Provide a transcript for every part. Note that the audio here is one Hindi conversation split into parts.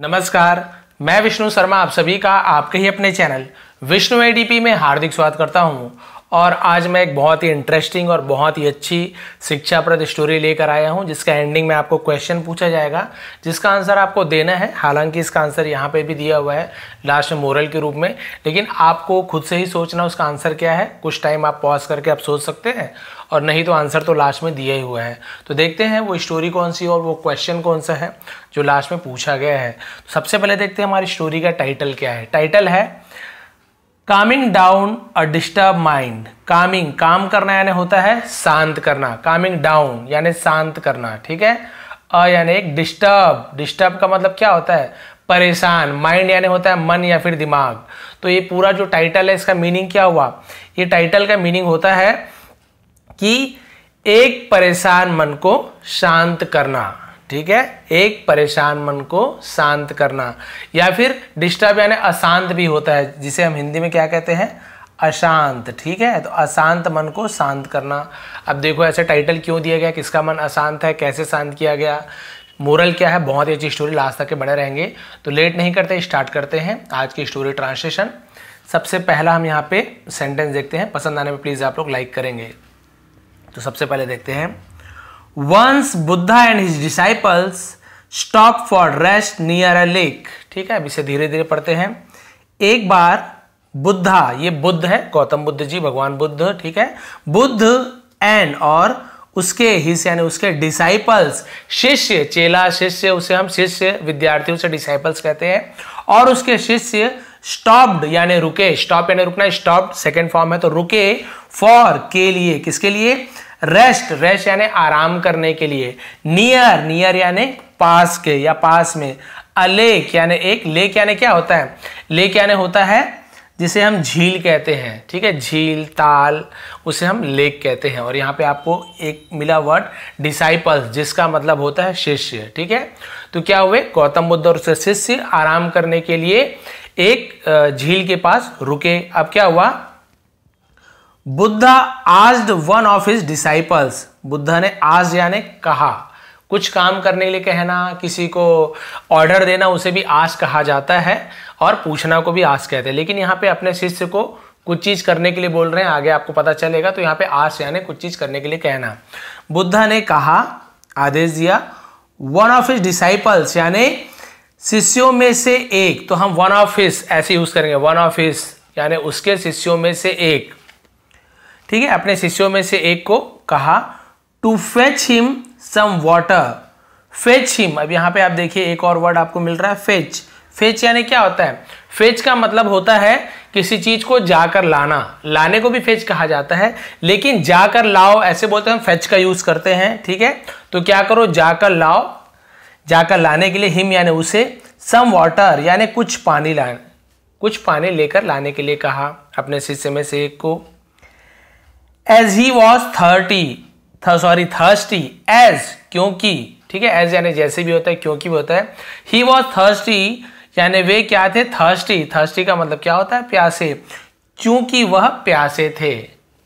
नमस्कार मैं विष्णु शर्मा आप सभी का आपके ही अपने चैनल विष्णु एडीपी में हार्दिक स्वागत करता हूं और आज मैं एक बहुत ही इंटरेस्टिंग और बहुत ही अच्छी शिक्षाप्रद स्टोरी लेकर आया हूं जिसका एंडिंग में आपको क्वेश्चन पूछा जाएगा जिसका आंसर आपको देना है हालांकि इसका आंसर यहां पे भी दिया हुआ है लास्ट में मोरल के रूप में लेकिन आपको खुद से ही सोचना उसका आंसर क्या है कुछ टाइम आप पॉज करके आप सोच सकते हैं और नहीं तो आंसर तो लास्ट में दिया ही हुआ है तो देखते हैं वो स्टोरी कौन सी और वो क्वेश्चन कौन सा है जो लास्ट में पूछा गया है तो सबसे पहले देखते हैं हमारी स्टोरी का टाइटल क्या है टाइटल है calming down a disturb mind calming काम करना यानी होता है शांत करना कामिंग डाउन यानी शांत करना ठीक है यानी एक डिस्टर्ब डिस्टर्ब का मतलब क्या होता है परेशान माइंड यानी होता है मन या फिर दिमाग तो ये पूरा जो टाइटल है इसका मीनिंग क्या हुआ ये टाइटल का मीनिंग होता है कि एक परेशान मन को शांत करना ठीक है एक परेशान मन को शांत करना या फिर डिस्टर्ब यानी अशांत भी होता है जिसे हम हिंदी में क्या कहते हैं अशांत ठीक है तो अशांत मन को शांत करना अब देखो ऐसे टाइटल क्यों दिया गया किसका मन अशांत है कैसे शांत किया गया मोरल क्या है बहुत ही अच्छी स्टोरी लास्ट तक के बने रहेंगे तो लेट नहीं करते स्टार्ट करते हैं आज की स्टोरी ट्रांसलेशन सबसे पहला हम यहाँ पे सेंटेंस देखते हैं पसंद आने में प्लीज़ आप लोग लाइक करेंगे तो सबसे पहले देखते हैं once Buddha and his disciples stop for rest near a lake ठीक है अब इसे धीरे धीरे पढ़ते हैं एक बार बुद्धा ये बुद्ध है गौतम बुद्ध जी भगवान बुद्ध ठीक है बुद्ध एंड और उसके हिस यानी उसके डिसाइपल्स शिष्य चेला शिष्य उसे हम शिष्य विद्यार्थियों से डिसाइपल्स कहते हैं और उसके शिष्य स्टॉप्ड यानी रुके स्टॉप यानी रुकना स्टॉप्ड सेकेंड फॉर्म है तो रुके फॉर के लिए किसके लिए रेस्ट रेस्ट यानी आराम करने के लिए नियर नियर यानी पास के या पास में अलेक यानी एक लेक यानी क्या होता है लेक यानी होता है जिसे हम झील कहते हैं ठीक है झील ताल उसे हम लेक कहते हैं और यहाँ पे आपको एक मिला वर्ड डिसाइपल्स जिसका मतलब होता है शिष्य ठीक है तो क्या हुए गौतम बुद्ध और उसके शिष्य आराम करने के लिए एक झील के पास रुके अब क्या हुआ बुद्धा आज one of his disciples Buddha ने आज यानी कहा कुछ काम करने के लिए कहना किसी को ऑर्डर देना उसे भी आज कहा जाता है और पूछना को भी आज कहते हैं लेकिन यहाँ पे अपने शिष्य को कुछ चीज करने के लिए बोल रहे हैं आगे आपको पता चलेगा तो यहाँ पे आज यानी कुछ चीज करने के लिए कहना बुद्धा ने कहा आदेश दिया वन ऑफ हिज डिसाइपल्स यानी शिष्यों में से एक तो हम वन ऑफ हिस ऐसे यूज करेंगे वन ऑफ हिस यानी उसके शिष्यों में से एक ठीक है अपने शिष्यों में से एक को कहा to fetch him some water fetch him अब यहां पे आप देखिए एक और वर्ड आपको मिल रहा है फेच फेच यानी क्या होता है फेच का मतलब होता है किसी चीज को जाकर लाना लाने को भी फेच कहा जाता है लेकिन जाकर लाओ ऐसे बोलते हैं फेच का यूज करते हैं ठीक है तो क्या करो जाकर लाओ जाकर लाने के लिए हिम यानी उसे सम वाटर यानी कुछ पानी ला कुछ पानी लेकर लाने के लिए कहा अपने शिष्य में से एक को as he was thirty sorry thirsty as क्योंकि ठीक है एज यानी जैसे भी होता है क्योंकि भी होता है ही वॉज थर्स्टी यानी वे क्या थे थर्स्टी थर्स्टी का मतलब क्या होता है प्यासे क्योंकि वह प्यासे थे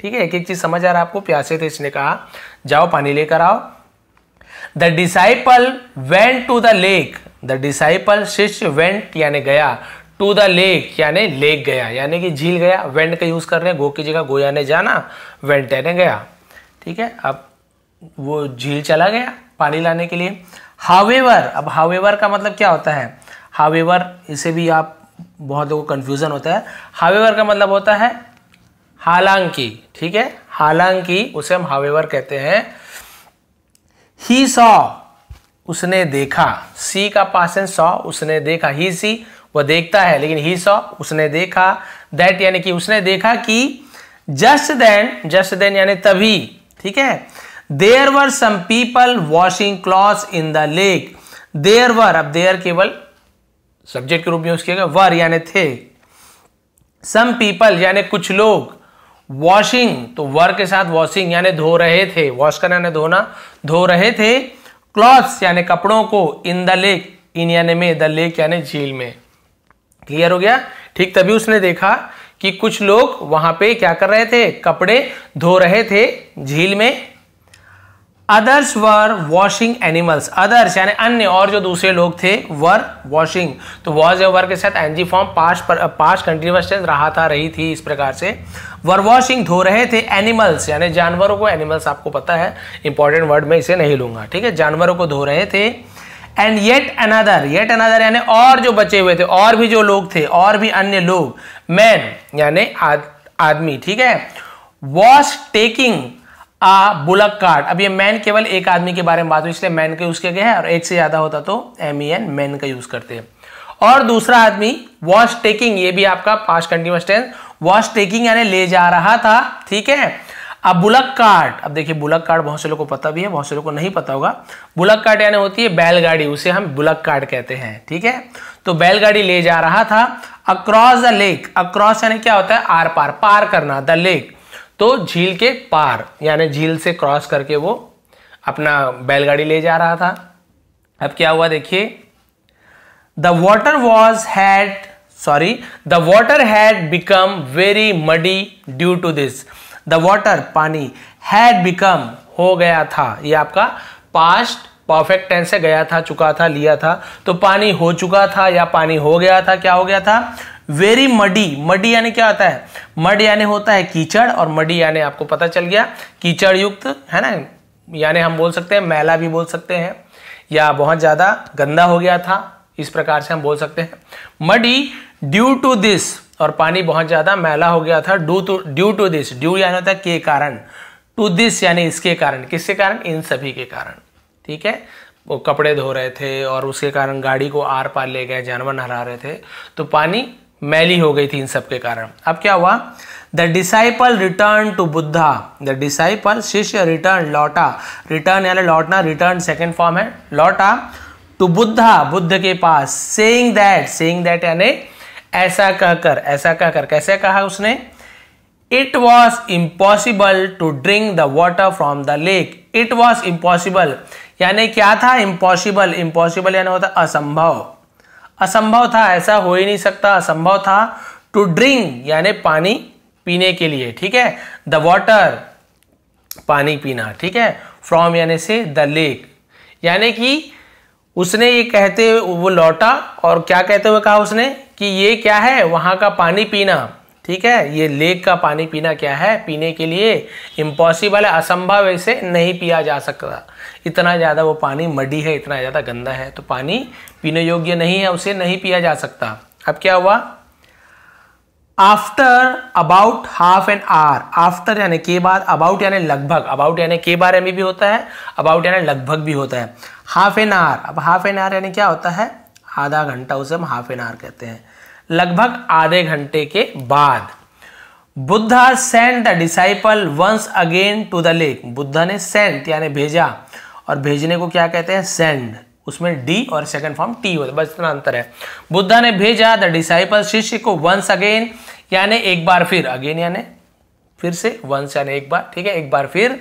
ठीक है एक एक चीज समझ आ रहा है आपको प्यासे थे इसने कहा जाओ पानी लेकर आओ the disciple went to the lake the disciple शिष्य वेंट यानी गया टू द लेक यानी लेक गया यानी कि झील गया वेंट का यूज़ कर रहे हैं गो की जगह गो यानी जाना वेंट यानी गया ठीक है अब वो झील चला गया पानी लाने के लिए हावेवर अब हावेवर का मतलब क्या होता है हावेवर इसे भी आप बहुत लोगों को कंफ्यूजन होता है हावेवर का मतलब होता है हालांकि ठीक है हालांकि उसे हम हावेवर कहते हैं ही सॉ उसने देखा सी का पासन सॉ उसने देखा ही सी वह देखता है लेकिन ही सॉ उसने देखा दैट यानी कि उसने देखा कि जस्ट देन जस्ट देन यानी तभी ठीक है there were some people washing cloth in the lake there were अब देयर केवल सब्जेक्ट के रूप में उसके वर यानी थे सम पीपल यानी कुछ लोग वॉशिंग तो वर के साथ वॉशिंग यानी धो रहे थे वॉश करना यानी धोना धो रहे थे क्लॉथ्स यानी कपड़ों को इन द लेक इन यानी में द लेक यानी झील में क्लियर हो गया ठीक तभी उसने देखा कि कुछ लोग वहां पे क्या कर रहे थे कपड़े धो रहे थे झील में others were washing animals others यानी अन्य और जो दूसरे लोग थे वर वॉशिंग तो वॉज या वर के साथ ing form past past continuous tense रहा था रही थी इस प्रकार से वर वॉशिंग धो रहे थे एनिमल्स यानी जानवरों को एनिमल्स आपको पता है इंपॉर्टेंट वर्ड में इसे नहीं लूंगा ठीक है जानवरों को धो रहे थे and yet another yet another यानी और जो बचे हुए थे और भी जो लोग थे और भी अन्य लोग मैन यानी आदमी ठीक है was taking a bullock cart अब ये मैन केवल एक आदमी के बारे में बात हुई इसलिए मैन का यूज किया गया है और एक से ज्यादा होता तो एम ई एन मैन का यूज करते हैं और दूसरा आदमी वॉश टेकिंग ये भी आपका past continuous tense was taking यानी ले जा रहा था ठीक है अब बुलक कार्ड अब देखिए बुलक कार्ड बहुत से लोग को पता भी है बहुत से लोग को नहीं पता होगा बुलक कार्ड यानी होती है बैलगाड़ी उसे हम बुलक कार्ड कहते हैं ठीक है तो बैलगाड़ी ले जा रहा था अक्रॉस द लेक अक्रॉस यानी क्या होता है आर पार पार करना द लेक तो झील के पार यानी झील से क्रॉस करके वो अपना बैलगाड़ी ले जा रहा था अब क्या हुआ देखिए the water was had sorry the water had become very muddy due to this the water पानी हैड बिकम हो गया था ये आपका पास्ट परफेक्ट टेंस है गया था चुका था लिया था तो पानी हो चुका था या पानी हो गया था क्या हो गया था वेरी मडी मडी यानी क्या होता है मड यानी होता है कीचड़ और मडी यानी आपको पता चल गया कीचड़ युक्त है ना यानी हम बोल सकते हैं मैला भी बोल सकते हैं या बहुत ज़्यादा गंदा हो गया था इस प्रकार से हम बोल सकते हैं मडी ड्यू टू दिस और पानी बहुत ज़्यादा मैला हो गया था due to due to this due यानी होता है के कारण टू दिस यानी इसके कारण किसके कारण इन सभी के कारण ठीक है वो कपड़े धो रहे थे और उसके कारण गाड़ी को आर पार ले गए जानवर नहला रहे थे तो पानी मैली हो गई थी इन सब के कारण अब क्या हुआ the disciple return to Buddha the disciple शिष्य रिटर्न लौटा रिटर्न यानी लौटना रिटर्न सेकेंड फॉर्म है लौटा टू बुद्धा बुद्ध के पास सेइंग दैट सेइंग दैट यानी ऐसा कहकर ऐसा कहकर कैसे कहा उसने it was impossible to drink the water from the lake it was impossible यानी क्या था इम्पॉसिबल इम्पॉसिबल यानी होता असंभव असंभव था ऐसा हो ही नहीं सकता असंभव था टू ड्रिंक यानी पानी पीने के लिए ठीक है द वॉटर पानी पीना ठीक है फ्रॉम यानी से द लेक यानी कि उसने ये कहते वो लौटा और क्या कहते हुए कहा उसने कि ये क्या है वहां का पानी पीना ठीक है ये लेक का पानी पीना क्या है पीने के लिए इम्पॉसिबल है असंभव इसे नहीं पिया जा सकता इतना ज़्यादा वो पानी मडी है इतना ज़्यादा गंदा है तो पानी पीने योग्य नहीं है उसे नहीं पिया जा सकता अब क्या हुआ after about half an hour after यानी के बाद अबाउट यानी लगभग अबाउट यानी के बार एम भी होता है अबाउट यानी लगभग भी होता है हाफ एन आवर अब हाफ एन आवर यानी क्या होता है आधा घंटा उसे हम हाफ एन आवर कहते हैं लगभग आधे घंटे के बाद Buddha sent the disciple once again to the lake Buddha ने सेंट यानी भेजा और भेजने को क्या कहते हैं सेंड उसमें डी और सेकंड फॉर्म टी होता है बस इतना अंतर है बुद्धा ने भेजा द डिसाइपल शिष्य को वंस अगेन यानी एक बार फिर अगेन यानी फिर से वंस यानी एक बार ठीक है एक बार फिर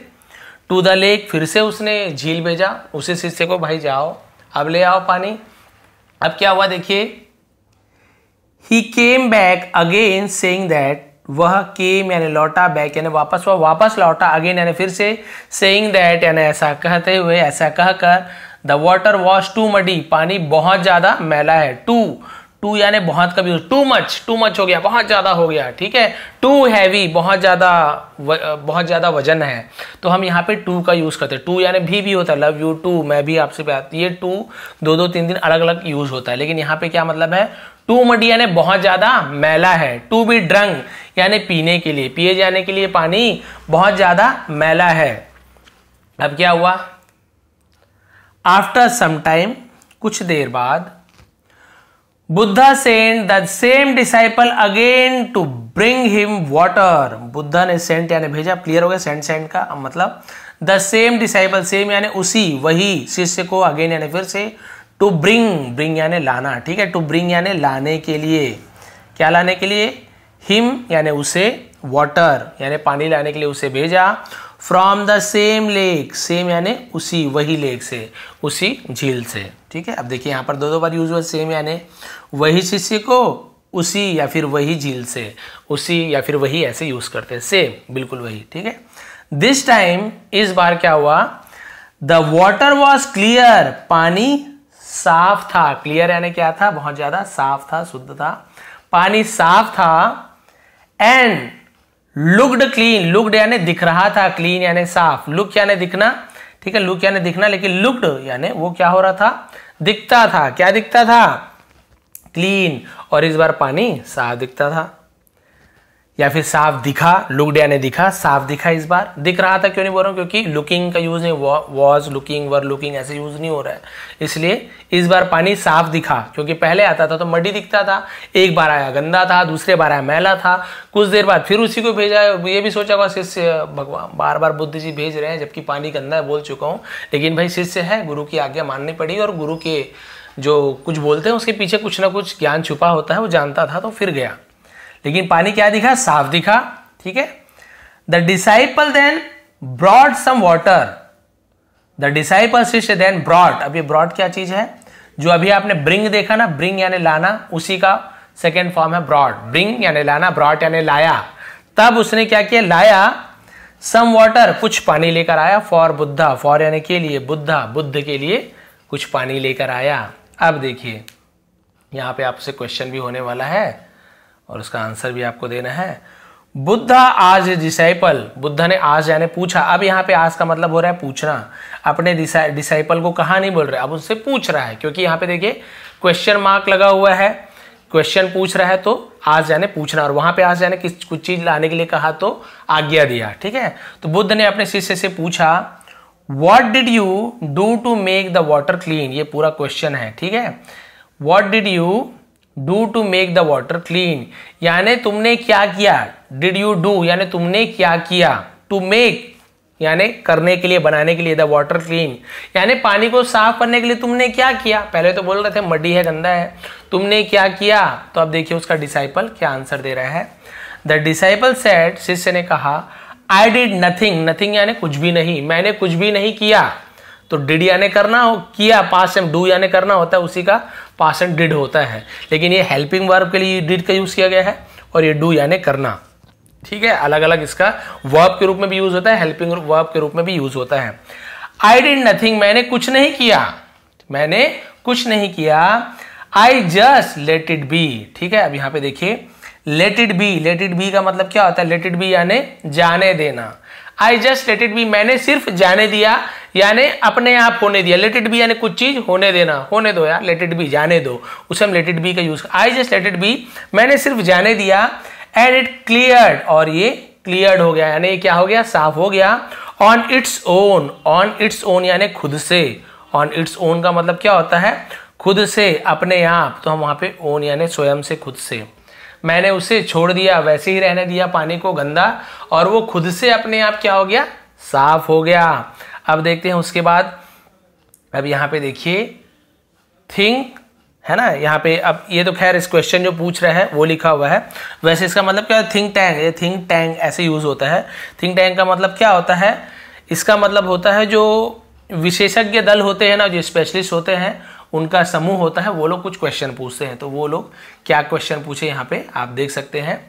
टू द लेक फिर से उसने झील भेजा उसी शिष्य को भाई जाओ अब ले आओ पानी अब क्या हुआ देखिए he came back again saying that वह केम यानी लौटा बैक यानी वापस वह वापस लौटा अगेन यानी फिर से सेइंग दैट यानी ऐसा कहते हुए ऐसा कहकर the water was too muddy पानी बहुत ज़्यादा मैला है टू टू यानी बहुत का भी टू मच टू मच हो गया बहुत ज़्यादा हो गया ठीक है टू हैवी बहुत ज़्यादा बहुत ज़्यादा वजन है तो हम यहाँ पे टू का यूज़ करते हैं टू यानी भी भी होता है लव यू टू मैं भी आपसे प्यार ये टू दो दो तीन दिन अलग अलग यूज़ होता है लेकिन यहाँ पे क्या मतलब है टू मट यानी बहुत ज़्यादा मैला है टू बी ड्रंक यानी पीने के लिए पिए जाने के लिए पानी बहुत ज़्यादा मैला है अब क्या हुआ आफ्टर सम टाइम कुछ देर बाद Buddha sent the same disciple again to bring him water. Buddha ने सेंट यानी भेजा क्लियर हो गया सेंट सेंट का मतलब द सेम डिसाइपल सेम यानी उसी वही शिष्य को अगेन यानी फिर से टू ब्रिंग ब्रिंग यानी लाना ठीक है टू ब्रिंग यानी लाने के लिए क्या लाने के लिए हिम यानी उसे water यानी पानी लाने के लिए उसे भेजा from the same lake same यानी उसी वही लेक से उसी झील से ठीक है अब देखिए यहाँ पर दो दो बार यूज हुआ सेम यानी वही शिष्य को उसी या फिर वही झील से उसी या फिर वही ऐसे यूज करते हैं सेम बिल्कुल वही ठीक है दिस टाइम इस बार क्या हुआ द वॉटर वॉज क्लियर पानी साफ था क्लियर यानी क्या था बहुत ज्यादा साफ था शुद्ध था पानी साफ था एंड लुकड क्लीन लुकड यानी दिख रहा था क्लीन यानी साफ लुक यानी दिखना ठीक है लुक यानी दिखना लेकिन लुकड यानी वो क्या हो रहा था दिखता था क्या दिखता था क्लीन और इस बार पानी साफ दिखता था या फिर साफ दिखा डे ने दिखा साफ दिखा इस बार दिख रहा था क्यों नहीं बोल रहा हूँ क्योंकि लुकिंग का यूज़ नहीं वॉज लुकिंग वर लुकिंग ऐसे यूज़ नहीं हो रहा है इसलिए इस बार पानी साफ दिखा क्योंकि पहले आता था तो मडी दिखता था एक बार आया गंदा था दूसरे बार आया मैला था कुछ देर बाद फिर उसी को भेजा ये भी सोचा हुआ शिष्य भगवान बार बार बुद्ध जी भेज रहे हैं जबकि पानी गंदा है बोल चुका हूँ लेकिन भाई शिष्य है गुरु की आज्ञा माननी पड़ी और गुरु के जो कुछ बोलते हैं उसके पीछे कुछ ना कुछ ज्ञान छुपा होता है वो जानता था तो फिर गया लेकिन पानी क्या दिखा साफ दिखा ठीक है the disciple then brought some water the disciple शिष्य देन ब्रॉड अब ये ब्रॉड क्या चीज है जो अभी आपने ब्रिंग देखा ना ब्रिंग यानी लाना उसी का सेकेंड फॉर्म है ब्रॉड ब्रिंग यानी लाना ब्रॉड यानी लाया तब उसने क्या किया लाया सम वॉटर कुछ पानी लेकर आया फॉर बुद्धा फॉर यानी के लिए बुद्धा बुद्ध के लिए कुछ पानी लेकर आया अब देखिए यहां पे आपसे क्वेश्चन भी होने वाला है और उसका आंसर भी आपको देना है बुद्धा आज डिसाइपल बुद्धा ने आज यानी पूछा अब यहाँ पे आज का मतलब हो रहा है पूछना अपने डिसाइपल को कहा नहीं बोल रहे अब उनसे पूछ रहा है क्योंकि यहाँ पे देखिए क्वेश्चन मार्क लगा हुआ है क्वेश्चन पूछ रहा है तो आज यानी पूछना और वहां पे आज यानी किस कुछ चीज लाने के लिए कहा तो आज्ञा दिया ठीक है तो बुद्ध ने अपने शिष्य से पूछा what did you do to make the water clean ये पूरा क्वेश्चन है ठीक है what did you do to make the water clean यानी तुमने क्या किया डिड यू डू यानी तुमने क्या किया टू मेक यानी करने के लिए बनाने के लिए द वॉटर क्लीन यानी पानी को साफ करने के लिए तुमने क्या किया पहले तो बोल रहे थे मडी है गंदा है तुमने क्या किया तो अब देखिए उसका डिसाइपल क्या आंसर दे रहा है द डिसाइपल सेट शिष्य ने कहा आई डिड नथिंग नथिंग यानी कुछ भी नहीं मैंने कुछ भी नहीं किया तो डिड यानी करना हो किया पास एम डू यानी करना होता है उसी का पास एम डिड होता है लेकिन ये हेल्पिंग वर्ब के लिए डिड का यूज़ किया गया है और ये डू यानी करना ठीक है अलग अलग इसका वर्ब के रूप में भी यूज़ होता है हेल्पिंग वर्ब के रूप में भी यूज़ होता है आई डिड नथिंग मैंने कुछ नहीं किया मैंने कुछ नहीं किया I just let it be ठीक है अब यहां पे देखिए let it be let it be का मतलब क्या होता है लेट इट बी यानी जाने देना I just let it be मैंने सिर्फ जाने दिया यानी अपने आप होने दिया लेट इट बी यानी कुछ चीज होने देना होने दो यार लेट इट बी जाने दो उसे हम लेट इट बी का use I just let it be मैंने सिर्फ जाने दिया एंड इट क्लियर और ये क्लियर हो गया यानी क्या हो गया साफ हो गया on its own on its own यानी खुद से ऑन इट्स ओन का मतलब क्या होता है खुद से अपने आप तो हम वहां पे ओन यानी स्वयं से खुद से मैंने उसे छोड़ दिया वैसे ही रहने दिया पानी को गंदा और वो खुद से अपने आप क्या हो गया साफ हो गया अब देखते हैं उसके बाद अब यहाँ पे देखिए थिंक है ना यहाँ पे अब ये तो खैर इस क्वेश्चन जो पूछ रहे हैं वो लिखा हुआ है वैसे इसका मतलब क्या है थिंक टैंक ये थिंक टैंक ऐसे यूज़ होता है थिंक टैंक का मतलब क्या होता है इसका मतलब होता है जो विशेषज्ञ दल होते हैं ना जो स्पेशलिस्ट होते हैं उनका समूह होता है वो लोग कुछ क्वेश्चन पूछते हैं तो वो लोग क्या क्वेश्चन पूछे यहाँ पे आप देख सकते हैं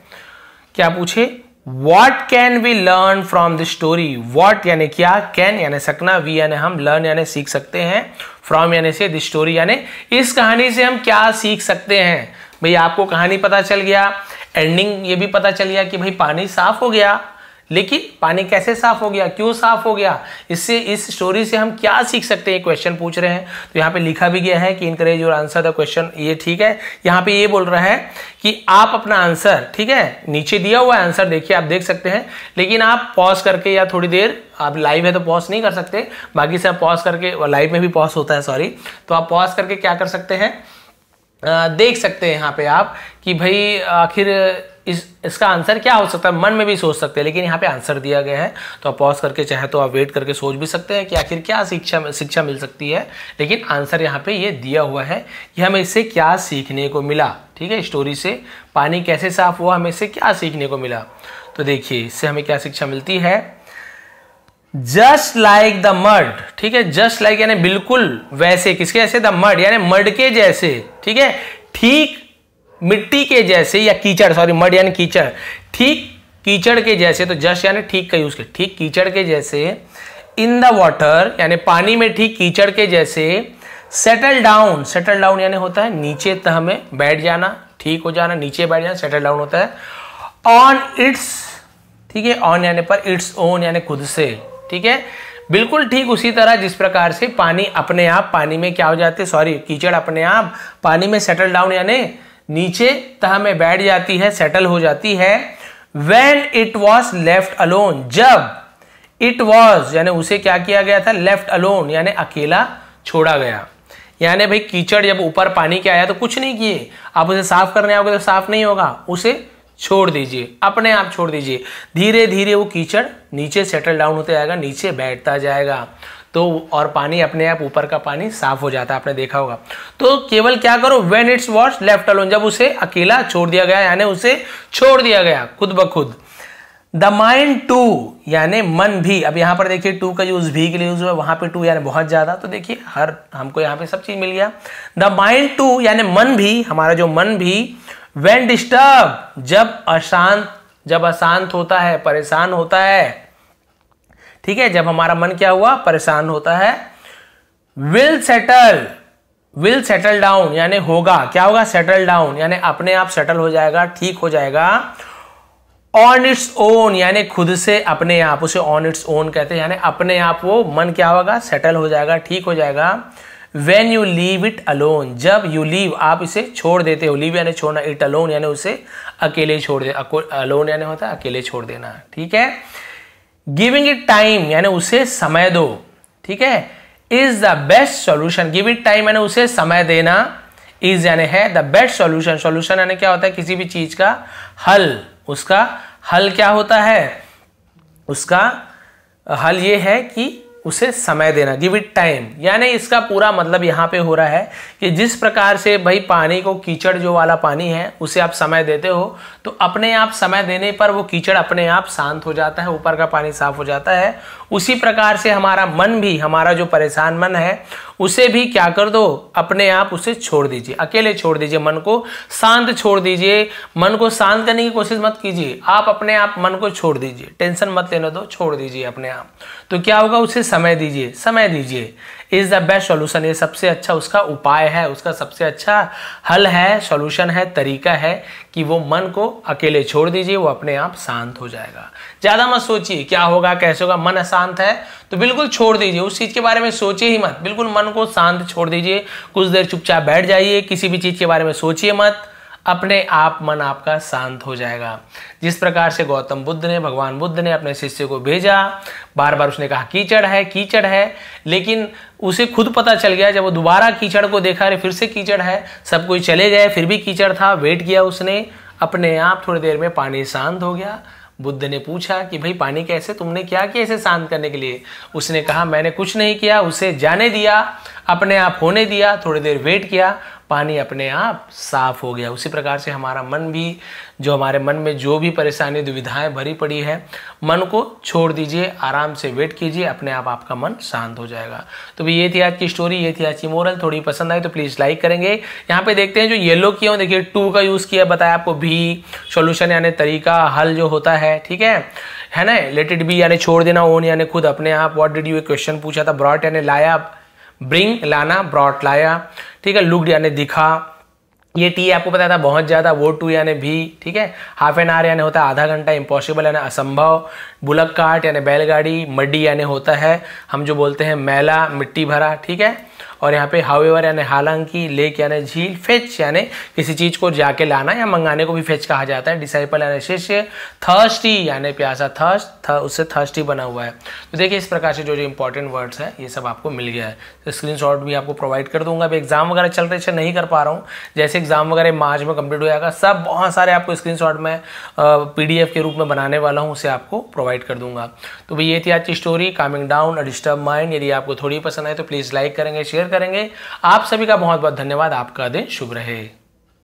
क्या पूछे what can we learn from this story what यानी क्या कैन यानी सकना वी यानी हम लर्न यानी सीख सकते हैं फ्रॉम यानी से दिस स्टोरी यानी इस कहानी से हम क्या सीख सकते हैं भाई आपको कहानी पता चल गया एंडिंग ये भी पता चल गया कि भाई पानी साफ हो गया लेकिन पानी कैसे साफ हो गया क्यों साफ हो गया इससे इस स्टोरी से हम क्या सीख सकते हैं क्वेश्चन पूछ रहे हैं तो यहाँ पे लिखा भी गया है कि encourage your answer the question ये ठीक है यहाँ पे ये बोल रहा है कि आप अपना आंसर ठीक है नीचे दिया हुआ आंसर देखिए आप देख सकते हैं लेकिन आप पॉज करके या थोड़ी देर आप लाइव है तो पॉज नहीं कर सकते बाकी से आप पॉज करके लाइव में भी पॉज होता है सॉरी तो आप पॉज करके क्या कर सकते हैं देख सकते हैं यहाँ पे आप कि भाई आखिर इस इसका आंसर क्या हो सकता है मन में भी सोच सकते हैं लेकिन यहाँ पे आंसर दिया गया है तो आप पॉज करके चाहे तो आप वेट करके सोच भी सकते हैं कि आखिर क्या शिक्षा शिक्षा मिल सकती है लेकिन आंसर यहाँ पे ये दिया हुआ है कि हमें इससे क्या सीखने को मिला ठीक है स्टोरी से पानी कैसे साफ हुआ हमें इससे क्या सीखने को मिला तो देखिए इससे हमें क्या शिक्षा मिलती है जस्ट लाइक द मर्ड ठीक है जस्ट लाइक यानी बिल्कुल वैसे किसके जैसे द मर्ड यानी मर्ड के जैसे ठीक है ठीक मिट्टी के जैसे या कीचड़ सॉरी मड यानी कीचड़ ठीक कीचड़ के जैसे तो जस्ट यानी ठीक का यूज किया ठीक कीचड़ के जैसे इन द वॉटर यानी पानी में ठीक कीचड़ के जैसे सेटल डाउन सेटल डाउन यानी होता है नीचे तह में बैठ जाना ठीक हो जाना नीचे बैठ जाना सेटल डाउन होता है ऑन इट्स ठीक है ऑन यानी पर इट्स ओन यानी खुद से ठीक है बिल्कुल ठीक उसी तरह जिस प्रकार से पानी अपने आप पानी में क्या हो जाते सॉरी कीचड़ अपने आप पानी में सेटल डाउन यानी नीचे तह में बैठ जाती है सेटल हो जाती है when it was left alone जब इट वॉज यानी उसे क्या किया गया था लेफ्ट अलोन यानी अकेला छोड़ा गया यानी भाई कीचड़ जब ऊपर पानी के आया तो कुछ नहीं किए आप उसे साफ करने आओगे तो साफ नहीं होगा उसे छोड़ दीजिए अपने आप छोड़ दीजिए धीरे धीरे वो कीचड़ नीचे सेटल डाउन होते जाएगा नीचे बैठता जाएगा तो और पानी अपने आप ऊपर का पानी साफ हो जाता है आपने देखा होगा तो केवल क्या करो when it's was left alone जब उसे अकेला छोड़ दिया गया यानी उसे छोड़ दिया गया खुद ब खुद द माइंड टू यानी मन भी अब यहां पर देखिए टू का यूज भी के लिए यूज हुआ वहां पे टू यानी बहुत ज़्यादा तो देखिए हर हमको यहां पे सब चीज़ मिल गया द माइंड टू यानी मन भी हमारा जो मन भी वेन डिस्टर्ब जब अशांत जब अशांत होता है परेशान होता है ठीक है जब हमारा मन क्या हुआ परेशान होता है will settle will settle down यानी होगा क्या होगा सेटल डाउन यानी अपने आप सेटल हो जाएगा ठीक हो जाएगा ऑन इट्स ओन यानी खुद से अपने आप उसे ऑन इट्स ओन कहते हैं यानी अपने आप वो मन क्या होगा सेटल हो जाएगा ठीक हो जाएगा when you leave it alone जब यू लीव आप इसे छोड़ देते हो लीव यानी छोड़ना इट अलोन यानी उसे अकेले छोड़ दे अलोन यानी होता है अकेले छोड़ देना ठीक है गिविंग इट टाइम यानी उसे समय दो ठीक है is the best solution give it time यानी उसे समय देना इज यानी है द बेस्ट सॉल्यूशन सॉल्यूशन यानी क्या होता है किसी भी चीज का हल उसका हल क्या होता है उसका हल ये है कि उसे समय देना गिव इट टाइम यानी इसका पूरा मतलब यहां पे हो रहा है कि जिस प्रकार से भाई पानी को कीचड़ जो वाला पानी है उसे आप समय देते हो तो अपने आप समय देने पर वो कीचड़ अपने आप शांत हो जाता है ऊपर का पानी साफ हो जाता है उसी प्रकार से हमारा मन भी हमारा जो परेशान मन है उसे भी क्या कर दो अपने आप उसे छोड़ दीजिए अकेले छोड़ दीजिए मन को शांत छोड़ दीजिए मन को शांत करने की कोशिश मत कीजिए आप अपने आप मन को छोड़ दीजिए टेंशन मत लेने दो छोड़ दीजिए अपने आप तो क्या होगा उसे समय दीजिए समय दीजिए इज़ द बेस्ट सॉल्यूशन ये सबसे अच्छा उसका उपाय है उसका सबसे अच्छा हल है सॉल्यूशन है तरीका है कि वो मन को अकेले छोड़ दीजिए वो अपने आप शांत हो जाएगा ज़्यादा मत सोचिए क्या होगा कैसे होगा मन अशांत है तो बिल्कुल छोड़ दीजिए उस चीज़ के बारे में सोचिए ही मत बिल्कुल मन को शांत छोड़ दीजिए कुछ देर चुपचाप बैठ जाइए किसी भी चीज़ के बारे में सोचिए मत अपने आप मन आपका शांत हो जाएगा जिस प्रकार से गौतम बुद्ध ने भगवान बुद्ध ने अपने शिष्य को भेजा बार बार उसने कहा कीचड़ है कीचड़ है लेकिन उसे खुद पता चल गया जब वो दोबारा कीचड़ को देखा अरे फिर से कीचड़ है सब कोई चले गए फिर भी कीचड़ था वेट किया उसने अपने आप थोड़ी देर में पानी शांत हो गया बुद्ध ने पूछा कि भाई पानी कैसे तुमने क्या किया इसे शांत करने के लिए उसने कहा मैंने कुछ नहीं किया उसे जाने दिया अपने आप होने दिया थोड़ी देर वेट किया पानी अपने आप साफ हो गया उसी प्रकार से हमारा मन भी जो हमारे मन में जो भी परेशानी दुविधाएं भरी पड़ी है मन को छोड़ दीजिए आराम से वेट कीजिए अपने आप आपका मन शांत हो जाएगा तो भी ये थी आज की स्टोरी ये थी आज की मोरल थोड़ी पसंद आई तो प्लीज़ लाइक करेंगे यहाँ पे देखते हैं जो येलो किया हूँ देखिए टू का यूज़ किया बताया आपको भी सोल्यूशन यानी तरीका हल जो होता है ठीक है है ना लेट इट बी यानी छोड़ देना ओन यानी खुद अपने आप व्हाट डिड यू क्वेश्चन पूछा था ब्रॉट यानी लाया ब्रिंग लाना ब्रॉट लाया ठीक है लुकड यानी दिखा ये टी आपको पता था बहुत ज़्यादा वो टू यानी भी ठीक है हाफ एन आवर यानी होता है आधा घंटा इम्पॉसिबल यानी असंभव बुलक कार्ट यानी बैलगाड़ी मड्डी यानी होता है हम जो बोलते हैं मैला मिट्टी भरा ठीक है और यहाँ पे हाउ एवर यानी हालांकि लेक यानी झील फेच यानी किसी चीज़ को जाके लाना या मंगाने को भी फेच कहा जाता है डिसाइपल यानी शिष्य थर्स्टी यानी प्यासा थर्स्ट था उससे थर्स्टी बना हुआ है तो देखिए इस प्रकार से जो जो इंपॉर्टेंट वर्ड्स हैं ये सब आपको मिल गया है तो स्क्रीन भी आपको प्रोवाइड कर दूंगा अभी एग्जाम वगैरह चल रहे नहीं कर पा रहा हूँ जैसे एग्जाम वगैरह मार्च में कंप्लीट हो जाएगा सब बहुत सारे आपको स्क्रीन में पी के रूप में बनाने वाला हूँ उसे आपको प्रोवाइड कर दूंगा तो भाई ये थी आज की story calming down a disturb mind यदि आपको थोड़ी पसंद आए तो प्लीज़ लाइक करेंगे शेयर करेंगे आप सभी का बहुत बहुत धन्यवाद आपका दिन शुभ रहे